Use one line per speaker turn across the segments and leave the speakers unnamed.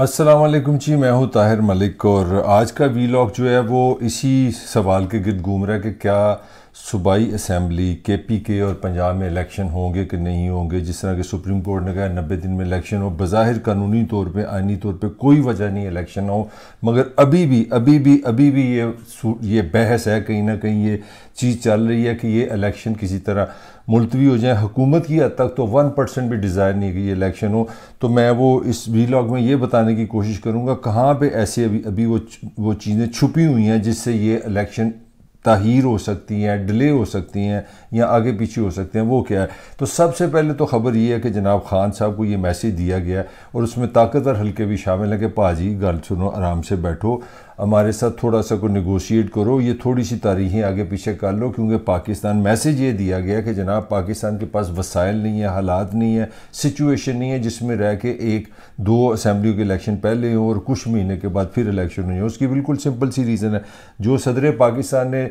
असलम जी मैं हूँ ताहिर मलिक और आज का वीलॉग जो है वो इसी सवाल के गिरद घूम रहा है कि क्या सूबाई असम्बली के पी के और पंजाब में इलेक्शन होंगे कि नहीं होंगे जिस तरह के सुप्रीम कोर्ट ने कहा नब्बे दिन में इलेक्शन हो बज़ाहिर कानूनी तौर पर आइनी तौर पर कोई वजह नहीं इलेक्शन हो मगर अभी भी अभी भी अभी भी ये ये बहस है कहीं ना कहीं ये चीज़ चल रही है कि ये इलेक्शन किसी तरह मुलतवी हो जाए हुकूमत की हद तक तो वन परसेंट भी डिज़ायर नहीं कि ये इलेक्शन हो तो मैं वो इस वीलॉग में ये बताने की कोशिश करूँगा कहाँ पर ऐसे अभी अभी वो वो चीज़ें छुपी हुई हैं जिससे ये इलेक्शन ताहिर हो सकती हैं डिले हो सकती हैं या आगे पीछे हो सकते हैं वो क्या है तो सबसे पहले तो ख़बर ये है कि जनाब खान साहब को ये मैसेज दिया गया और उसमें ताकतवर हल्के भी शामिल हैं कि भाजी गल सुनो आराम से बैठो हमारे साथ थोड़ा सा कोई निगोशिएट करो ये थोड़ी सी तारीखें आगे पीछे कर लो क्योंकि पाकिस्तान मैसेज ये दिया गया कि जनाब पाकिस्तान के पास वसाइल नहीं है हालात नहीं है सिचुएशन नहीं है जिसमें रह के एक दो असम्बली के इलेक्शन पहले हों और कुछ महीने के बाद फिर इलेक्शन नहीं हो उसकी बिल्कुल सिंपल सी रीज़न है जो सदर पाकिस्तान ने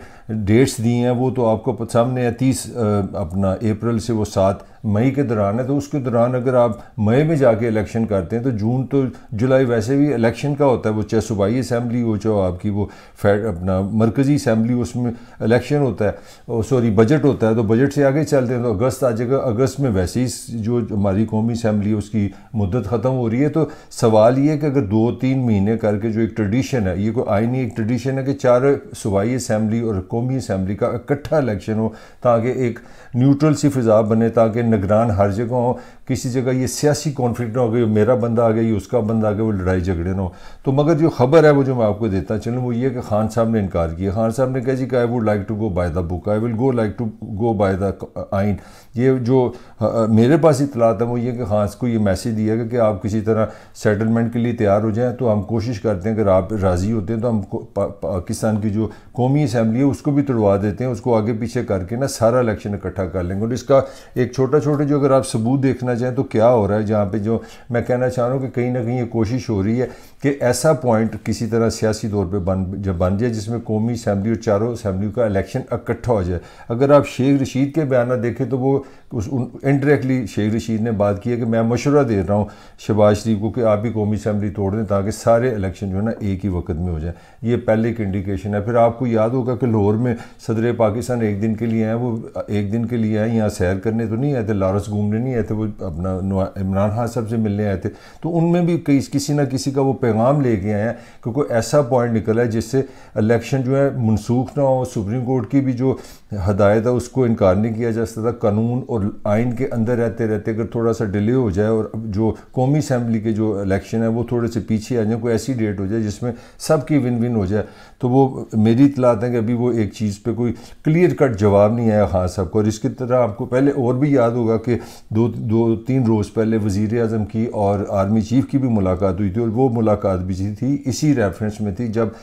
डेट्स दी हैं वो तो आपको सामने है तीस अपना अप्रैल से वो सात मई के दौरान है तो उसके दौरान अगर आप मई में जाके इलेक्शन करते हैं तो जून तो जुलाई वैसे भी इलेक्शन का होता है वो चाहे सूबाई असम्बली हो चाहे आपकी वो फेड अपना मरकज़ी असम्बली उसमें इलेक्शन होता है सॉरी बजट होता है तो बजट से आगे चलते हैं तो अगस्त आ जाएगा अगस्त में वैसे ही जो हमारी कौमी असम्बली है उसकी मुद्दत ख़त्म हो रही है तो सवाल ये कि अगर दो तीन महीने करके जो एक ट्रेडिशन है ये कोई आईनी एक ट्रेडिशन है कि चार सूबाई असम्बली और कौमी असम्बली का इकट्ठा इलेक्शन हो ताकि एक न्यूट्रल सी फिजा बने ताकि निगरान हर जगह हो किसी जगह ये सियासी कॉन्फ्लिक्ट ना हो गई मेरा बंदा आ गया ये उसका बंदा आ गया वो लड़ाई झगड़े ना हो तो मगर जो खबर है वो जो मैं आपको देता चलूँ वो ये कि खान साहब ने इनकार किया खान साहब ने कहा जी I would like to go by the book I will go like to go by the आइन ये जो आ, मेरे पास इतलात है वो ये कि खान को ये मैसेज दिया गया कि आप किसी तरह सेटलमेंट के लिए तैयार हो जाएँ तो हम कोशिश करते हैं अगर आप राज़ी होते हैं तो हम पाकिस्तान की जो कौमी असम्बली है उसको भी तोड़वा देते हैं उसको आगे पीछे करके ना सारा इलेक्शन इकट्ठा कर लेंगे और इसका एक छोटा छोटा जो अगर आप सबूत देखना जाए तो क्या हो रहा है जहाँ पे जो मैं कहना चाह रहा हूँ कि कहीं ना कहीं ये कोशिश हो रही है कि ऐसा पॉइंट किसी तरह सियासी तौर पे बन जब बन जाए जिसमें कौमी असम्बली और चारों असम्बली का इलेक्शन इकट्ठा हो जाए अगर आप शेख रशीद के बयान देखें तो वो उस इनडायरेक्टली शेख रशीद ने बात की है कि मैं मशवरा दे रहा हूँ शहबाज शरीफ को कि आप भी कौमी असम्बली तोड़ दें ताकि सारे इलेक्शन जो है ना एक ही वक्त में हो जाए ये पहले एक इंडिकेशन है फिर आपको याद होगा कि लाहौर में सदर पाकिस्तान एक दिन के लिए आए वो एक दिन के लिए आए यहाँ सैर करने तो नहीं आए थे लारस घूमने नहीं आए थे वो अपना इमरान खान साहब से मिलने आए थे तो उनमें भी किसी ना किसी का वो पैगाम लेके आए हैं कि कोई ऐसा पॉइंट निकला है जिससे इलेक्शन जो है मनसूख ना हो सुप्रीम कोर्ट की भी जो हदायत है उसको इनकार नहीं किया जा सकता कानून और आइन के अंदर रहते रहते अगर थोड़ा सा डिले हो जाए और जो कौमी असम्बली के जो इलेक्शन है वो थोड़े से पीछे आ जाए कोई ऐसी डेट हो जाए जिसमें सब की विन विन हो जाए तो वो मेरी इतलात है कि अभी वो एक चीज़ पे कोई क्लियर कट जवाब नहीं आया खान साहब को और इसकी तरह आपको पहले और भी याद होगा कि दो दो तीन रोज़ पहले वज़ी अजम की और आर्मी चीफ की भी मुलाकात हुई थी और वो मुलाकात भी थी इसी रेफरेंस में थी जब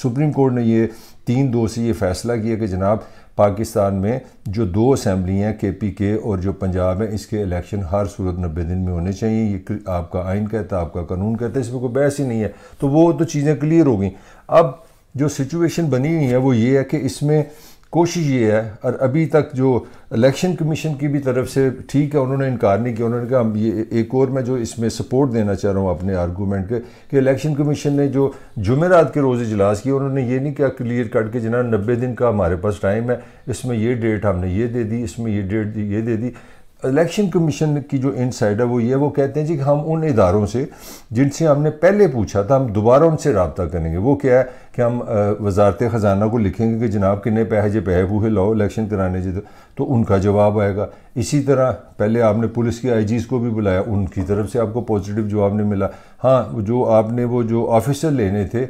सुप्रीम कोर्ट ने ये तीन दो से ये फैसला किया कि जनाब पाकिस्तान में जो दो असम्बली हैं के पी के और जो पंजाब है इसके इलेक्शन हर सूरत नब्बे दिन में होने चाहिए ये आपका आइन कहता है आपका कानून कहता है इसमें कोई बहस ही नहीं है तो वो तो चीज़ें क्लियर हो गई अब जो सिचुएशन बनी हुई है वो ये है कि इसमें कोशिश ये है और अभी तक जो इलेक्शन कमीशन की भी तरफ से ठीक है उन्होंने इनकार नहीं किया उन्होंने कहा हम ये एक और मैं जो इसमें सपोर्ट देना चाह रहा हूँ अपने आर्गूमेंट के कि इलेक्शन कमीशन ने जो जुमेरात के रोज़ इजलास किया उन्होंने ये नहीं किया क्लियर कट के जना नब्बे दिन का हमारे पास टाइम है इसमें ये डेट हमने ये दे दी इसमें ये डेट ये दे दी इलेक्शन कमीशन की जो इनसाइड है वो ये वो कहते हैं जी हम उन इदारों से जिनसे हमने पहले पूछा था हम दोबारा उनसे रबता करेंगे वो क्या है कि हम वजारत ख़जाना को लिखेंगे कि जनाब किन्ने पैसे पैसे हुए लाओ इलेक्शन कराने जो तो उनका जवाब आएगा इसी तरह पहले आपने पुलिस के आईजीज़ को भी बुलाया उनकी तरफ से आपको पॉजिटिव जवाब नहीं मिला हाँ जो आपने वो जो ऑफिसर लेने थे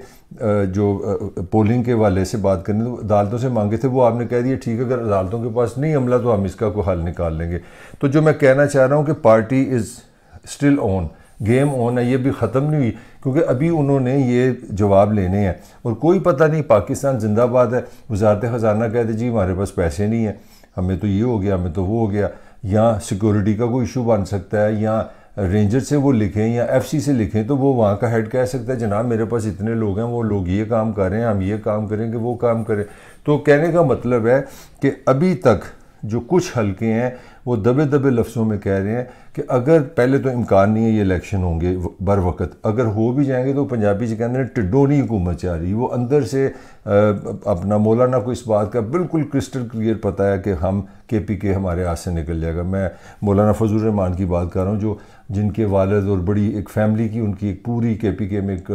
जो पोलिंग के वाले से बात करनी तो अदालतों से मांगे थे वो आपने कह दिया ठीक है अगर अदालतों के पास नहीं अमला तो हम इसका कोई हल निकाल लेंगे तो जो मैं कहना चाह रहा हूँ कि party is still on game on है ये भी ख़त्म नहीं हुई क्योंकि अभी उन्होंने ये जवाब लेने हैं और कोई पता नहीं पाकिस्तान जिंदाबाद है वजारत ख़जाना कहते जी हमारे पास पैसे नहीं हैं हमें तो ये हो गया हमें तो वो हो गया या सिक्योरिटी का कोई इशू बन सकता है या रेंजर से वो लिखें या एफसी से लिखें तो वो वहाँ का हेड कह सकता है जनाब मेरे पास इतने लोग हैं वो लोग ये काम कर रहे हैं हम ये काम करेंगे वो काम करें तो कहने का मतलब है कि अभी तक जो कुछ हल्के हैं वो दबे दबे लफ्ज़ों में कह रहे हैं कि अगर पहले तो इम्कान नहीं है ये इलेक्शन होंगे बर वक्त अगर हो भी जाएंगे तो पंजाबी से कहते हैं टिड्डो नहीं हुकूमत चाह रही वो अंदर से आ, अपना मौलाना को इस बात का बिल्कुल क्रिस्टल क्लियर पता है कि हम के पी के हमारे हाथ से निकल जाएगा मैं मौलाना फजल रहमान की बात कर रहा हूँ जो जिनके वालद और बड़ी एक फैमिली की उनकी एक पूरी के पी के में एक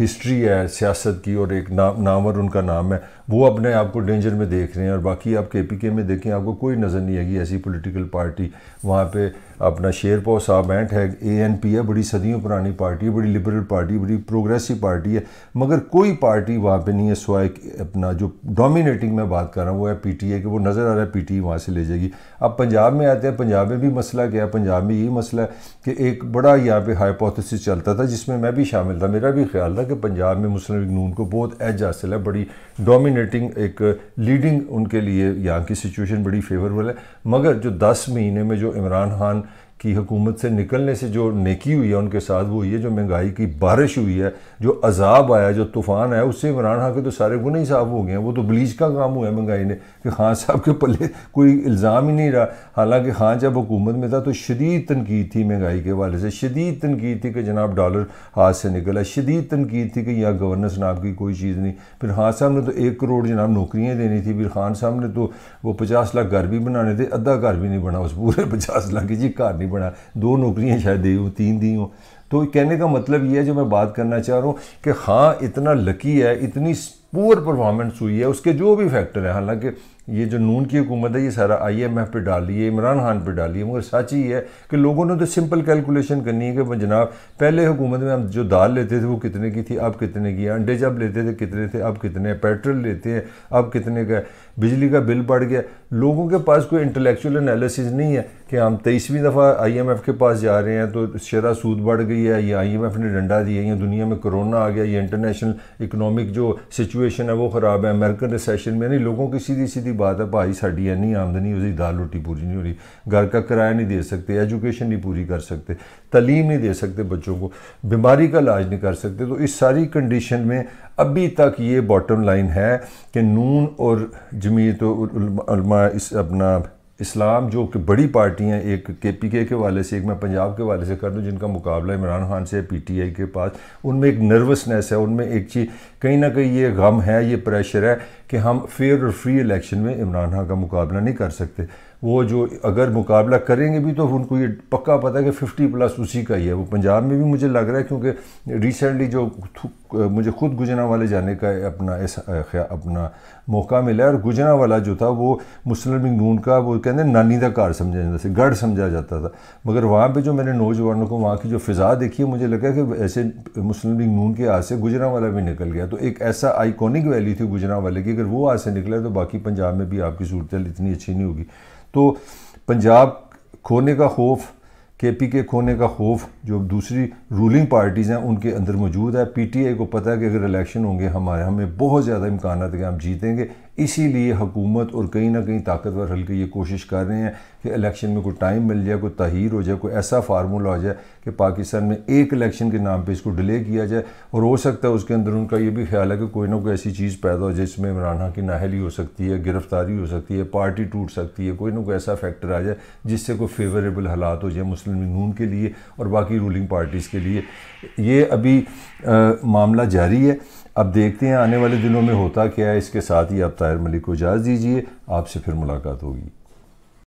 हिस्ट्री है सियासत की और एक नाम नामवर उनका नाम है वो अपने आप को डेंजर में देख रहे हैं और बाकी आप के पी के में देखें आपको कोई नज़र नहीं आएगी ऐसी पोलिटिकल पार्टी वहाँ पर अपना शेरपो साहब एंट है ए एन पी है बड़ी सदियों पुरानी पार्टी है बड़ी लिबरल पार्टी बड़ी प्रोग्रेसिव पार्टी है मगर कोई पार्टी वहाँ पर नहीं है स्वाय अपना जो डोमिनेटिंग मैं बात कर रहा हूँ वो है पी टी ए कि वो नज़र आ रहा है पी टी वहाँ से ले जाएगी अब पंजाब में आते हैं पंजाब में भी मसला क्या है पंजाब में यही मसला है कि एक बड़ा यहाँ पर हाइपोथिस चलता था जिसमें मैं भी शामिल था मेरा भी ख्याल था कि पंजाब में मुस्लिम नून को बहुत एज हासिल है बड़ी डोमिनेटिंग एक लीडिंग उनके लिए यहाँ की सिचुएशन बड़ी फेवरेबल है मगर जो दस महीने में जो इमरान खान की हुकूमत से निकलने से जो नेकी हुई है उनके साथ वो ये जो महंगाई की बारिश हुई है जो अजाब आया जो तूफ़ान आया उससे इमरान खान के तो सारे गुना ही साफ हो गए हैं वो तो ब्लीच का काम हुआ है महंगाई ने कि खान साहब के पल्ले कोई इल्ज़ाम ही नहीं रहा हालांकि खान जब हुकूमत में था तो शदीद तनकीद थी महंगाई के हवाले से शदीद तनकीद थी कि जनाब डॉलर हाथ से निकला शदीद तनकीद थी कि यहाँ गवर्नर नाम की कोई चीज़ नहीं फिर खान साहब ने तो एक करोड़ जनाब नौकरियाँ देनी थी फिर खान साहब ने तो वो पचास लाख घर भी बनाने थे अद्धा घर भी नहीं बना उस पूरे पचास लाख की जी घर नहीं बना दो नौकरियाँ शायद दी हूँ तीन दी हूँ तो कहने का मतलब ये है जो मैं बात करना चाह रहा हूँ कि हाँ इतना लकी है इतनी पुअर परफॉर्मेंस हुई है उसके जो भी फैक्टर हैं हालांकि ये जो नून की हुकूमत है ये सारा आई एम एफ पर डाली है इमरान खान पर डाली है मगर सच ही है कि लोगों ने तो सिंपल कैलकुलेशन करनी है कि जनाब पहले हुकूमत में हम जो दाल लेते थे वो कितने की थी अब कितने की है अंडे जब लेते थे कितने थे अब कितने पेट्रोल लेते हैं अब कितने का बिजली का बिल बढ़ गया लोगों के पास कोई इंटेलेक्चुअल एनालिसिस नहीं है कि हम तेईसवीं दफ़ा आईएमएफ के पास जा रहे हैं तो शरा सूद बढ़ गई है या आईएमएफ ने डंडा दिया या दुनिया में कोरोना आ गया या इंटरनेशनल इकनॉमिक जो सिचुएशन है वो ख़राब है अमेरिकन रिसेशन में नहीं लोगों की सीधी सीधी बात है भाई साड़ी इन्नी आमदनी उसकी दाल रोटी पूरी नहीं हो रही घर का किराया नहीं दे सकते एजुकेशन नहीं पूरी कर सकते तलीम नहीं दे सकते बच्चों को बीमारी का इलाज नहीं कर सकते तो इस सारी कंडीशन में अभी तक ये बॉटम लाइन है कि नून और जमीत इस अपना इस्लाम जो कि बड़ी पार्टियाँ एक के पी के के वाले से एक मैं पंजाब के वाले से कर दूँ जिनका मुकाबला इमरान खान से पी टी आई के पास उनमें एक नर्वसनेस है उनमें एक चीज़ कहीं ना कहीं ये गम है ये प्रेशर है कि हम फेयर और फ्री इलेक्शन में इमरान खान का मुकाबला नहीं कर सकते वो जो अगर मुकाबला करेंगे भी तो उनको ये पक्का पता है कि फिफ्टी प्लस उसी का ही है वो पंजाब में भी मुझे लग रहा है क्योंकि रिसेंटली जो मुझे खुद गुजरा वाले जाने का अपना ऐसा अपना मौका मिला है और गुजरा वाला जो था वो मुस्लिम नून का वो कहते हैं नानी का कार समझा जाता था गढ़ समझा जाता था मगर वहाँ पर जो मैंने नौजवानों को वहाँ की जो फ़िज़ा देखी है मुझे लगा कि ऐसे मुस्लिम नून के आज से गुजरा वाला भी निकल गया तो एक ऐसा आइकॉनिक वैली थी गुजरा वाले की अगर वो आज से निकला तो बाकी पंजाब में भी आपकी सूरत इतनी अच्छी नहीं होगी तो पंजाब खोने का खौफ के पी के खोने का खौफ जो दूसरी रूलिंग पार्टीज़ हैं उनके अंदर मौजूद है पी टी आई को पता है कि अगर इलेक्शन होंगे हमारे हमें बहुत ज़्यादा इम्कान है कि हम जीतेंगे इसीलिए हुकूमत और कहीं ना कहीं ताकतवर हल्के ये कोशिश कर रहे हैं कि इलेक्शन में कोई टाइम मिल जाए कोई तहिर हो जाए कोई ऐसा फार्मूला हो जाए कि पाकिस्तान में एक इलेक्शन के नाम पर इसको डिले किया जाए और हो सकता है उसके अंदर उनका ये भी ख्याल है कि कोई ना कोई ऐसी चीज़ पैदा हो जाए जिसमें इमरान खान की नाहली हो सकती है गिरफ्तारी हो सकती है पार्टी टूट सकती है कोई ना कोई ऐसा फैक्टर आ जाए जिससे कोई फेवरेबल हालात हो जाए मुस्लिम नून के लिए और बाकी रूलिंग पार्टीज़ के लिए ये अभी आ, मामला जारी है अब देखते हैं आने वाले दिनों में होता क्या है इसके साथ ही आप ताहिर मलिक को इजाज़ दीजिए आपसे फिर मुलाकात होगी